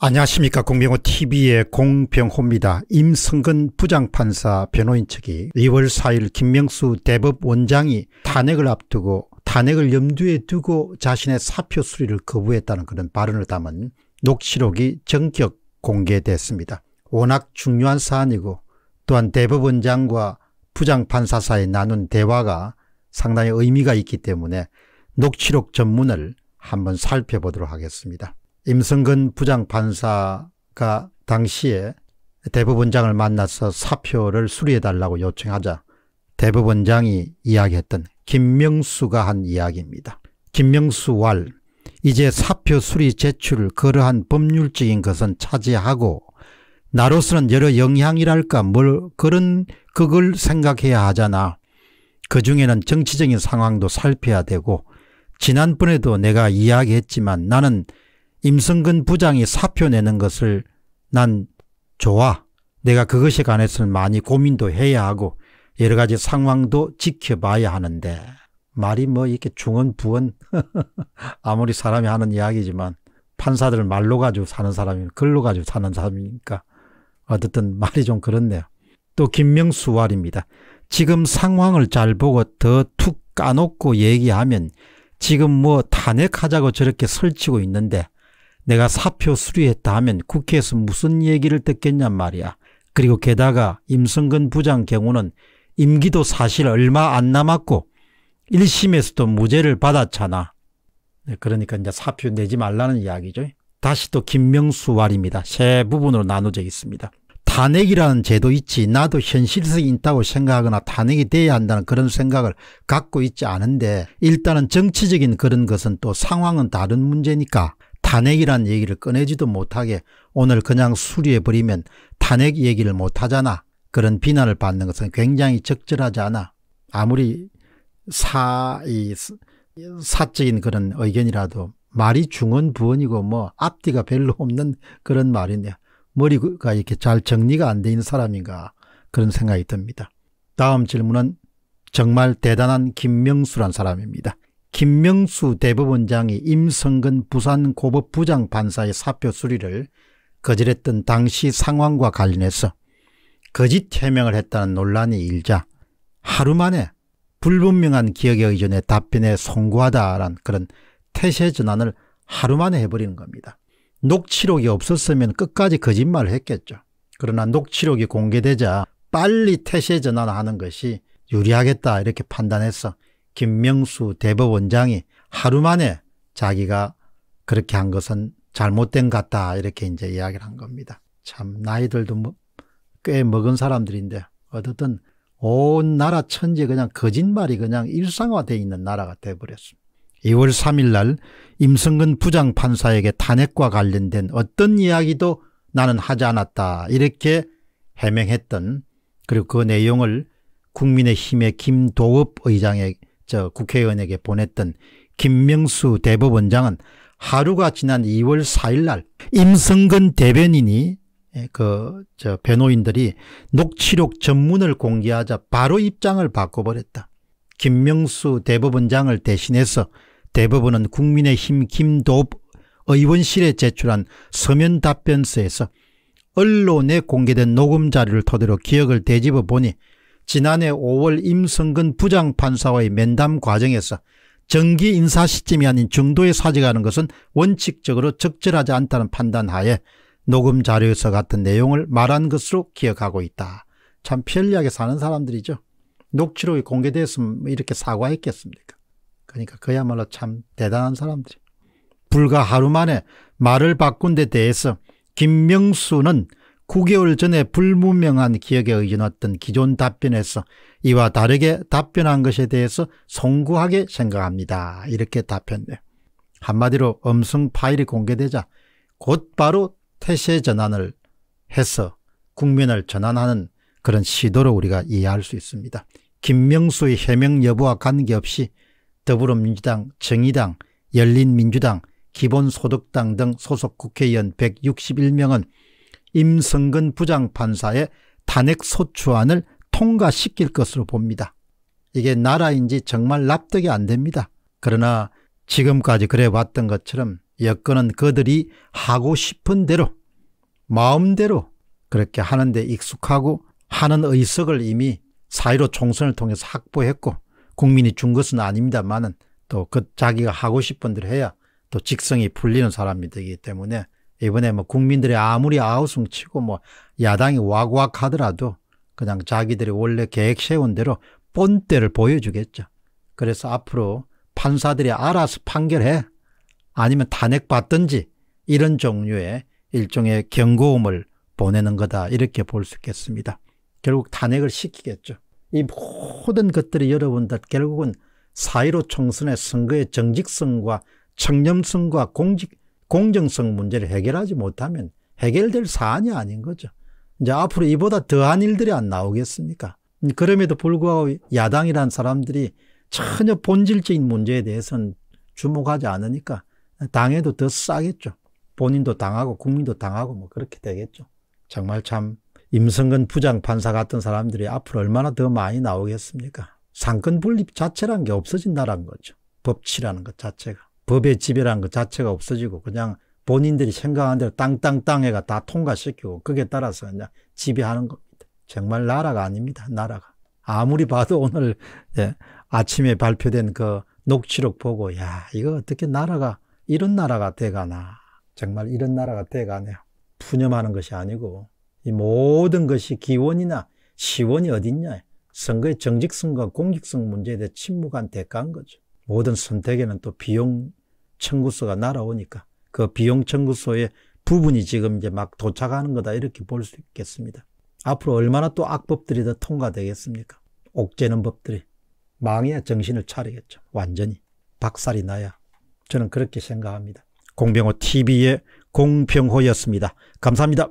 안녕하십니까 공병호TV의 공병호입니다. 임성근 부장판사 변호인 측이 2월 4일 김명수 대법원장이 탄핵을 앞두고 탄핵을 염두에 두고 자신의 사표 수리를 거부했다는 그런 발언을 담은 녹취록이 전격 공개됐습니다. 워낙 중요한 사안이고 또한 대법원장과 부장판사 사이 나눈 대화가 상당히 의미가 있기 때문에 녹취록 전문을 한번 살펴보도록 하겠습니다. 임성근 부장판사가 당시에 대법원장을 만나서 사표를 수리해달라고 요청하자 대법원장이 이야기했던 김명수가 한 이야기입니다. 김명수 왈 이제 사표 수리 제출을 거러한 법률적인 것은 차지하고 나로서는 여러 영향이랄까 뭘 그런 그걸 생각해야 하잖아. 그중에는 정치적인 상황도 살펴야 되고 지난번에도 내가 이야기했지만 나는 임성근 부장이 사표 내는 것을 난 좋아. 내가 그것에 관해서는 많이 고민도 해야 하고 여러 가지 상황도 지켜봐야 하는데 말이 뭐 이렇게 중언부언 아무리 사람이 하는 이야기지만 판사들 말로 가지고 사는 사람이 글로 가지고 사는 사람이니까 어쨌든 말이 좀 그렇네요. 또 김명수 활입니다. 지금 상황을 잘 보고 더 툭 까놓고 얘기하면 지금 뭐 탄핵하자고 저렇게 설치고 있는데 내가 사표 수리했다 하면 국회에서 무슨 얘기를 듣겠냔 말이야. 그리고 게다가 임성근 부장 경우는 임기도 사실 얼마 안 남았고 1심에서도 무죄를 받았잖아. 네, 그러니까 이제 사표 내지 말라는 이야기죠. 다시 또 김명수 말입니다. 세 부분으로 나누져 있습니다. 탄핵이라는 제도 있지 나도 현실성이 있다고 생각하거나 탄핵이 돼야 한다는 그런 생각을 갖고 있지 않은데 일단은 정치적인 그런 것은 또 상황은 다른 문제니까 탄핵이란 얘기를 꺼내지도 못하게 오늘 그냥 수리해버리면 탄핵 얘기를 못하잖아. 그런 비난을 받는 것은 굉장히 적절하지 않아. 아무리 사, 이, 사적인 그런 의견이라도 말이 중언부언이고 뭐 앞뒤가 별로 없는 그런 말이네. 머리가 이렇게 잘 정리가 안 돼 있는 사람인가 그런 생각이 듭니다. 다음 질문은 정말 대단한 김명수란 사람입니다. 김명수 대법원장이 임성근 부산 고법 부장 판사의 사표 수리를 거절했던 당시 상황과 관련해서 거짓 해명을 했다는 논란이 일자 하루 만에 불분명한 기억에 의존해 답변에 송구하다란 그런 태세 전환을 하루 만에 해버리는 겁니다. 녹취록이 없었으면 끝까지 거짓말을 했겠죠. 그러나 녹취록이 공개되자 빨리 태세 전환하는 것이 유리하겠다 이렇게 판단해서 김명수 대법원장이 하루 만에 자기가 그렇게 한 것은 잘못된 것 같다 이렇게 이제 이야기를 한 겁니다. 참 나이들도 뭐 꽤 먹은 사람들인데 어쨌든 온 나라 천지에 그냥 거짓말이 그냥 일상화되어 있는 나라가 돼버렸습니다. 2월 3일 날 임성근 부장판사에게 탄핵과 관련된 어떤 이야기도 나는 하지 않았다 이렇게 해명했던 그리고 그 내용을 국민의힘의 김도읍 의장에게 저 국회의원에게 보냈던 김명수 대법원장은 하루가 지난 2월 4일 날 임성근 대변인이 예, 그저 변호인들이 녹취록 전문을 공개하자 바로 입장을 바꿔버렸다. 김명수 대법원장을 대신해서 대법원은 국민의힘 김도읍 의원실에 제출한 서면 답변서에서 언론에 공개된 녹음 자료를 토대로 기억을 되짚어 보니 지난해 5월 임성근 부장판사와의 면담 과정에서 정기 인사 시점이 아닌 중도에 사직하는 것은 원칙적으로 적절하지 않다는 판단하에 녹음 자료에서 같은 내용을 말한 것으로 기억하고 있다. 참 편리하게 사는 사람들이죠. 녹취록이 공개됐으면 이렇게 사과했겠습니까? 그러니까 그야말로 참 대단한 사람들이. 불과 하루 만에 말을 바꾼 데 대해서 김명수는 9개월 전에 불분명한 기억에 의존했던 기존 답변에서 이와 다르게 답변한 것에 대해서 송구하게 생각합니다. 이렇게 답했네요. 한마디로 음성 파일이 공개되자 곧바로 태세 전환을 해서 국면을 전환하는 그런 시도로 우리가 이해할 수 있습니다. 김명수의 해명 여부와 관계없이 더불어민주당, 정의당, 열린민주당, 기본소득당 등 소속 국회의원 161명은 임성근 부장판사의 탄핵소추안을 통과시킬 것으로 봅니다. 이게 나라인지 정말 납득이 안 됩니다. 그러나 지금까지 그래왔던 것처럼 여건은 그들이 하고 싶은 대로 마음대로 그렇게 하는데 익숙하고 하는 의석을 이미 사이로 총선을 통해서 확보했고 국민이 준 것은 아닙니다만은 또 그 자기가 하고 싶은 대로 해야 또 직성이 풀리는 사람이 되기 때문에 이번에 뭐 국민들이 아무리 아우성치고 뭐 야당이 와구악 하더라도 그냥 자기들이 원래 계획 세운 대로 본때를 보여주겠죠. 그래서 앞으로 판사들이 알아서 판결해 아니면 탄핵 받든지 이런 종류의 일종의 경고음을 보내는 거다 이렇게 볼 수 있겠습니다. 결국 탄핵을 시키겠죠. 이 모든 것들이 여러분들 결국은 사이로 총선의 선거의 정직성과 청렴성과 공직 공정성 문제를 해결하지 못하면 해결될 사안이 아닌 거죠. 이제 앞으로 이보다 더한 일들이 안 나오겠습니까? 그럼에도 불구하고 야당이란 사람들이 전혀 본질적인 문제에 대해서는 주목하지 않으니까 당해도 더 싸겠죠. 본인도 당하고 국민도 당하고 뭐 그렇게 되겠죠. 정말 참 임성근 부장판사 같은 사람들이 앞으로 얼마나 더 많이 나오겠습니까? 상권 분립 자체란 게없어진다는 거죠. 법치라는 것 자체가. 법의 지배라는 것 자체가 없어지고 그냥 본인들이 생각하는 대로 땅땅땅해가다 통과시키고 그게 따라서 그냥 지배하는 겁니다. 정말 나라가 아닙니다. 나라가. 아무리 봐도 오늘 예, 아침에 발표된 그 녹취록 보고 야 이거 어떻게 나라가 이런 나라가 돼가나 정말 이런 나라가 돼가네요. 푸념하는 것이 아니고 이 모든 것이 기원이나 시원이 어딨냐 선거의 정직성과 공직성 문제에 대해 침묵한 대가인 거죠. 모든 선택에는 또 비용 청구서가 날아오니까 그 비용 청구서의 부분이 지금 이제 막 도착하는 거다 이렇게 볼 수 있겠습니다. 앞으로 얼마나 또 악법들이 더 통과되겠습니까? 옥죄는 법들이 망해야 정신을 차리겠죠. 완전히 박살이 나야 저는 그렇게 생각합니다. 공병호 TV의 공병호였습니다. 감사합니다.